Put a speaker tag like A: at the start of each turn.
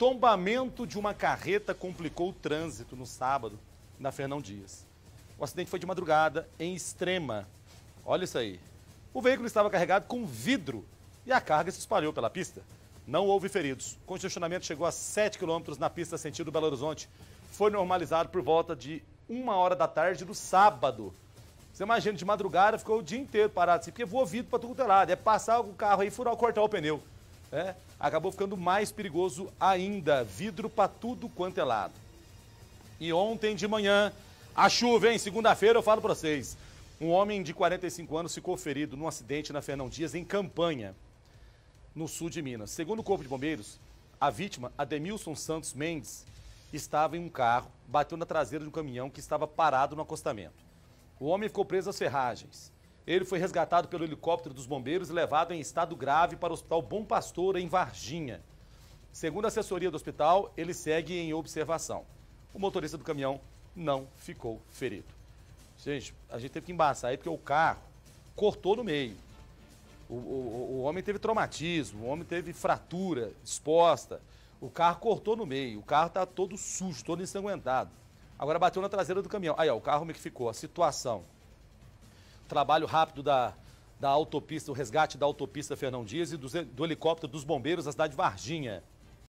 A: Tombamento de uma carreta complicou o trânsito no sábado, na Fernão Dias. O acidente foi de madrugada, em extrema. Olha isso aí. O veículo estava carregado com vidro e a carga se espalhou pela pista. Não houve feridos. O congestionamento chegou a 7 quilômetros na pista sentido Belo Horizonte. Foi normalizado por volta de uma hora da tarde do sábado. Você imagina, de madrugada ficou o dia inteiro parado assim, porque voou vidro para tudo é lado. É passar o carro aí, furar o cortar o pneu é, acabou ficando mais perigoso ainda. Vidro para tudo quanto é lado. E ontem de manhã, a chuva, hein? Segunda-feira eu falo para vocês. Um homem de 45 anos ficou ferido num acidente na Fernão Dias, em Campanha, no sul de Minas. Segundo o Corpo de Bombeiros, a vítima, Ademilson Santos Mendes, estava em um carro, bateu na traseira de um caminhão que estava parado no acostamento. O homem ficou preso às ferragens. Ele foi resgatado pelo helicóptero dos bombeiros e levado em estado grave para o Hospital Bom Pastor, em Varginha. Segundo a assessoria do hospital, ele segue em observação. O motorista do caminhão não ficou ferido. Gente, a gente teve que embaçar aí porque o carro cortou no meio. O, o, o homem teve traumatismo, o homem teve fratura exposta. O carro cortou no meio, o carro está todo sujo, todo ensanguentado. Agora bateu na traseira do caminhão. Aí, ó, o carro como é que ficou, a situação trabalho rápido da, da autopista, o resgate da autopista Fernão Dias e do, do helicóptero dos bombeiros da cidade de Varginha.